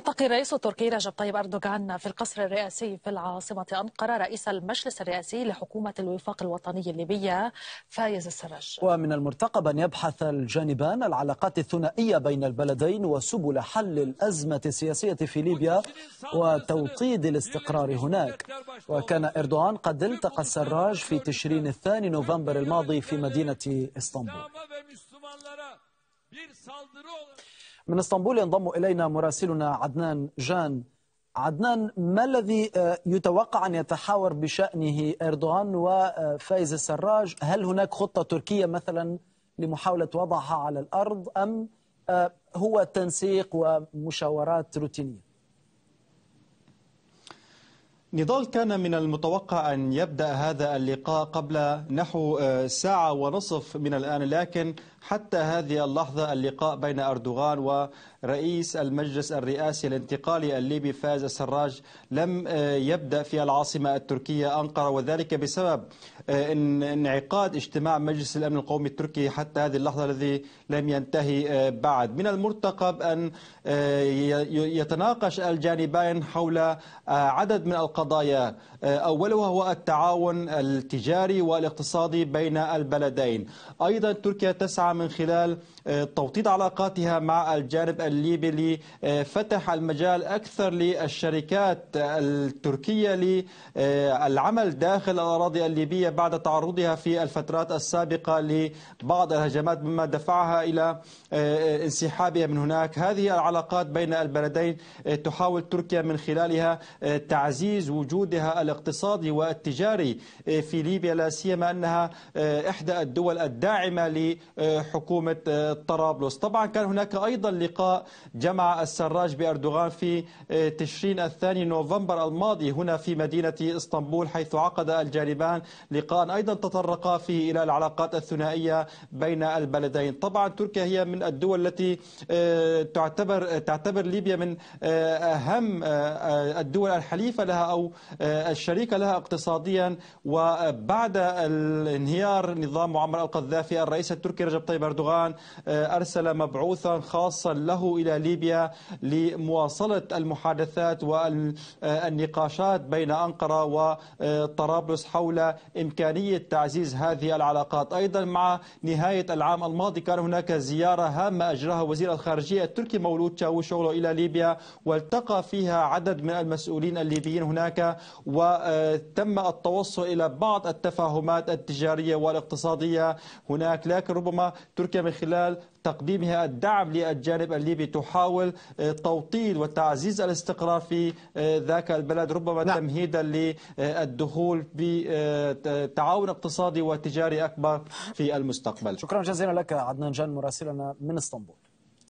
يلتقي الرئيس التركي رجب طيب أردوغان في القصر الرئاسي في العاصمة أنقرة رئيس المجلس الرئاسي لحكومة الوفاق الوطني الليبية فايز السراج ومن المرتقب أن يبحث الجانبان العلاقات الثنائية بين البلدين وسبل حل الأزمة السياسية في ليبيا وتوطيد الاستقرار هناك وكان إردوغان قد التقى السراج في تشرين الثاني نوفمبر الماضي في مدينة اسطنبول من اسطنبول ينضم إلينا مراسلنا عدنان جان عدنان ما الذي آه، يتوقع أن يتحاور بشأنه إردوغان وفايز السراج هل هناك خطة تركية مثلا لمحاولة وضعها على الأرض أم آه، هو تنسيق ومشاورات روتينية نضال كان من المتوقع أن يبدأ هذا اللقاء قبل نحو آه، ساعة ونصف من الآن لكن حتى هذه اللحظة اللقاء بين أردوغان ورئيس المجلس الرئاسي الانتقالي الليبي فاز السراج لم آه، يبدأ في العاصمة التركية أنقرة وذلك بسبب آه، انعقاد اجتماع مجلس الأمن القومي التركي حتى هذه اللحظة الذي لم ينتهي بعد من المرتقب أن يتناقش الجانبين حول عدد من القضايا قضايا آه، أولها هو التعاون التجاري والاقتصادي بين البلدين أيضا تركيا تسعى من خلال آه، توطيد علاقاتها مع الجانب الليبي لفتح المجال أكثر للشركات التركية للعمل داخل الأراضي الليبية بعد تعرضها في الفترات السابقة لبعض الهجمات مما دفعها إلى آه، انسحابها من هناك هذه العلاقات بين البلدين تحاول تركيا من خلالها تعزيز وجودها الاقتصادي والتجاري إيه، في ليبيا لا سيما انها إيه، احدى الدول الداعمه لحكومه إيه، طرابلس طبعا كان هناك ايضا لقاء جمع السراج باردوغان في تشرين الثاني نوفمبر الماضي هنا في مدينه اسطنبول حيث عقد الجانبان لقاء ايضا تطرقا فيه الى العلاقات الثنائيه بين البلدين طبعا تركيا هي من الدول التي تعتبر تعتبر ليبيا من اهم الدول الحليفه لها او أو آه، الشريك لها اقتصاديا وبعد الانهيار نظام معمر القذافي الرئيس التركي رجب طيب أردوغان آه، أرسل مبعوثا خاصا له إلى ليبيا لمواصلة المحادثات والنقاشات بين أنقرة وطرابلس آه، حول إمكانية تعزيز هذه العلاقات أيضا مع نهاية العام الماضي كان هناك زيارة هامة أجراها وزير الخارجية التركي مولود شاوشوغلو إلى ليبيا والتقى فيها عدد من المسؤولين الليبيين هناك هناك وتم التوصل إلى بعض التفاهمات التجارية والاقتصادية هناك لكن ربما تركيا من خلال تقديمها الدعم للجانب الليبي تحاول آه، توطيد وتعزيز الاستقرار في آه، ذاك البلد ربما نعم. تمهيدا للدخول بتعاون آه، اقتصادي وتجاري اكبر في المستقبل شكرا جزيلا لك عدنان جان مراسلنا من اسطنبول